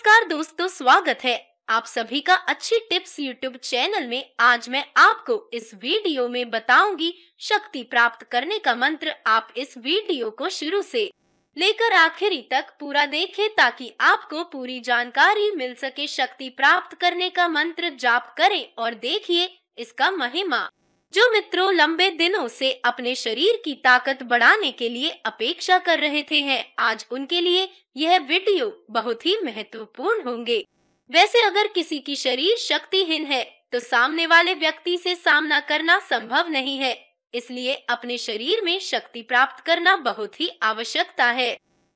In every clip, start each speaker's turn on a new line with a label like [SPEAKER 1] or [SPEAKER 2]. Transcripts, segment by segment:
[SPEAKER 1] नमस्कार दोस्तों स्वागत है आप सभी का अच्छी टिप्स यूट्यूब चैनल में आज मैं आपको इस वीडियो में बताऊंगी शक्ति प्राप्त करने का मंत्र आप इस वीडियो को शुरू से लेकर आखिरी तक पूरा देखें ताकि आपको पूरी जानकारी मिल सके शक्ति प्राप्त करने का मंत्र जाप करें और देखिए इसका महिमा जो मित्रों लंबे दिनों से अपने शरीर की ताकत बढ़ाने के लिए अपेक्षा कर रहे थे हैं आज उनके लिए यह वीडियो बहुत ही महत्वपूर्ण होंगे वैसे अगर किसी की शरीर शक्तिहीन है तो सामने वाले व्यक्ति से सामना करना संभव नहीं है इसलिए अपने शरीर में शक्ति प्राप्त करना बहुत ही आवश्यकता है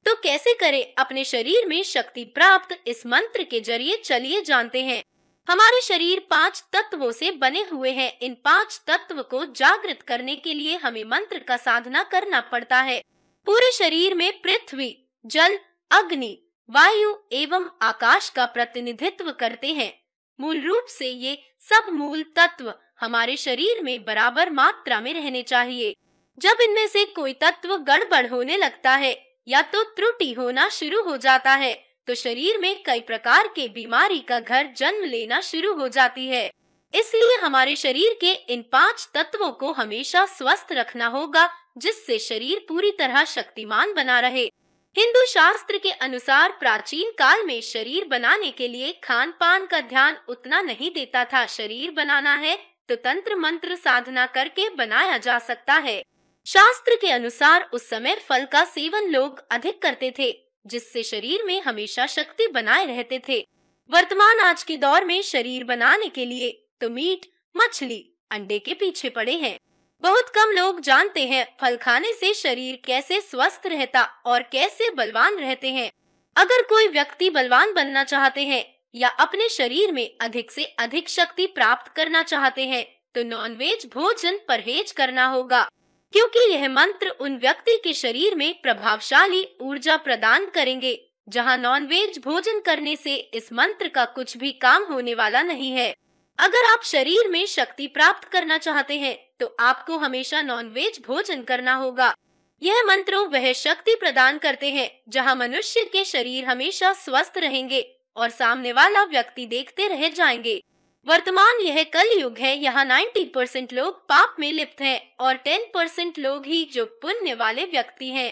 [SPEAKER 1] तो कैसे करें अपने शरीर में शक्ति प्राप्त इस मंत्र के जरिए चलिए जानते हैं हमारे शरीर पांच तत्वों से बने हुए हैं इन पांच तत्व को जागृत करने के लिए हमें मंत्र का साधना करना पड़ता है पूरे शरीर में पृथ्वी जल अग्नि वायु एवं आकाश का प्रतिनिधित्व करते हैं मूल रूप से ये सब मूल तत्व हमारे शरीर में बराबर मात्रा में रहने चाहिए जब इनमें से कोई तत्व गड़बड़ होने लगता है या तो त्रुटि होना शुरू हो जाता है तो शरीर में कई प्रकार के बीमारी का घर जन्म लेना शुरू हो जाती है इसलिए हमारे शरीर के इन पांच तत्वों को हमेशा स्वस्थ रखना होगा जिससे शरीर पूरी तरह शक्तिमान बना रहे हिंदू शास्त्र के अनुसार प्राचीन काल में शरीर बनाने के लिए खान पान का ध्यान उतना नहीं देता था शरीर बनाना है तो तंत्र मंत्र साधना करके बनाया जा सकता है शास्त्र के अनुसार उस समय फल का सेवन लोग अधिक करते थे जिससे शरीर में हमेशा शक्ति बनाए रहते थे वर्तमान आज के दौर में शरीर बनाने के लिए तो मीट मछली अंडे के पीछे पड़े हैं बहुत कम लोग जानते हैं फल खाने से शरीर कैसे स्वस्थ रहता और कैसे बलवान रहते हैं अगर कोई व्यक्ति बलवान बनना चाहते हैं या अपने शरीर में अधिक से अधिक शक्ति प्राप्त करना चाहते हैं तो नॉनवेज भोजन परहेज करना होगा क्योंकि यह मंत्र उन व्यक्ति के शरीर में प्रभावशाली ऊर्जा प्रदान करेंगे जहां नॉनवेज भोजन करने से इस मंत्र का कुछ भी काम होने वाला नहीं है अगर आप शरीर में शक्ति प्राप्त करना चाहते हैं तो आपको हमेशा नॉनवेज भोजन करना होगा यह मंत्र वह शक्ति प्रदान करते हैं जहां मनुष्य के शरीर हमेशा स्वस्थ रहेंगे और सामने वाला व्यक्ति देखते रह जाएंगे वर्तमान यह कल युग है यहाँ 90 परसेंट लोग पाप में लिप्त हैं और 10 परसेंट लोग ही जो पुण्य वाले व्यक्ति हैं।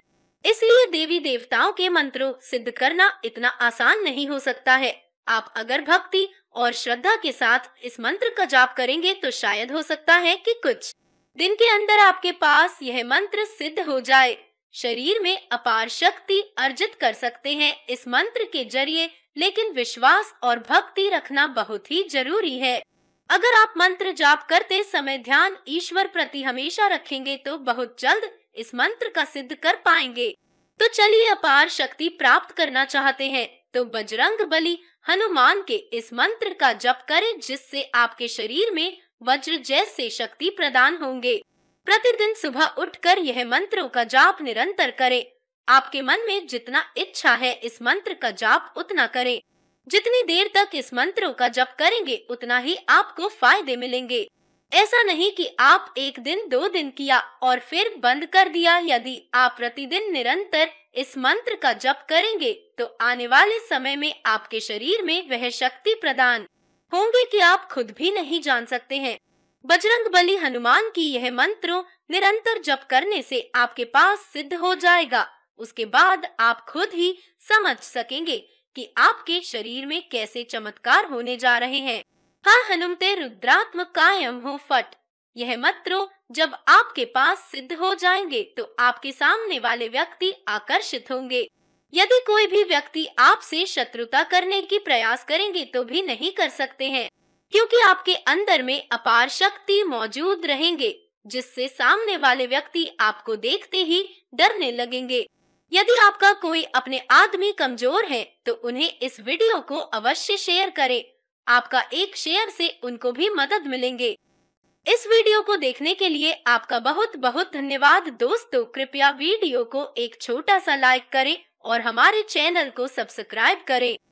[SPEAKER 1] इसलिए देवी देवताओं के मंत्रों सिद्ध करना इतना आसान नहीं हो सकता है आप अगर भक्ति और श्रद्धा के साथ इस मंत्र का जाप करेंगे तो शायद हो सकता है कि कुछ दिन के अंदर आपके पास यह मंत्र सिद्ध हो जाए शरीर में अपार शक्ति अर्जित कर सकते हैं इस मंत्र के जरिए लेकिन विश्वास और भक्ति रखना बहुत ही जरूरी है अगर आप मंत्र जाप करते समय ध्यान ईश्वर प्रति हमेशा रखेंगे तो बहुत जल्द इस मंत्र का सिद्ध कर पाएंगे तो चलिए अपार शक्ति प्राप्त करना चाहते हैं तो बजरंग बली हनुमान के इस मंत्र का जप करें जिससे आपके शरीर में वज्र जैसे शक्ति प्रदान होंगे प्रतिदिन सुबह उठकर यह मंत्रों का जाप निरंतर करें। आपके मन में जितना इच्छा है इस मंत्र का जाप उतना करें। जितनी देर तक इस मंत्रों का जप करेंगे उतना ही आपको फायदे मिलेंगे ऐसा नहीं कि आप एक दिन दो दिन किया और फिर बंद कर दिया यदि आप प्रतिदिन निरंतर इस मंत्र का जप करेंगे तो आने वाले समय में आपके शरीर में वह शक्ति प्रदान होंगे कि आप खुद भी नहीं जान सकते हैं बजरंग बली हनुमान की यह मंत्र निरंतर जप करने से आपके पास सिद्ध हो जाएगा उसके बाद आप खुद ही समझ सकेंगे कि आपके शरीर में कैसे चमत्कार होने जा रहे हैं का हनुमते रुद्रात्म कायम हो फट यह मंत्र जब आपके पास सिद्ध हो जाएंगे तो आपके सामने वाले व्यक्ति आकर्षित होंगे यदि कोई भी व्यक्ति आपसे शत्रुता करने की प्रयास करेंगे तो भी नहीं कर सकते हैं क्योंकि आपके अंदर में अपार शक्ति मौजूद रहेंगे जिससे सामने वाले व्यक्ति आपको देखते ही डरने लगेंगे यदि आपका कोई अपने आदमी कमजोर है तो उन्हें इस वीडियो को अवश्य शेयर करें। आपका एक शेयर से उनको भी मदद मिलेंगे इस वीडियो को देखने के लिए आपका बहुत बहुत धन्यवाद दोस्तों कृपया वीडियो को एक छोटा सा लाइक करें और हमारे चैनल को सब्सक्राइब करें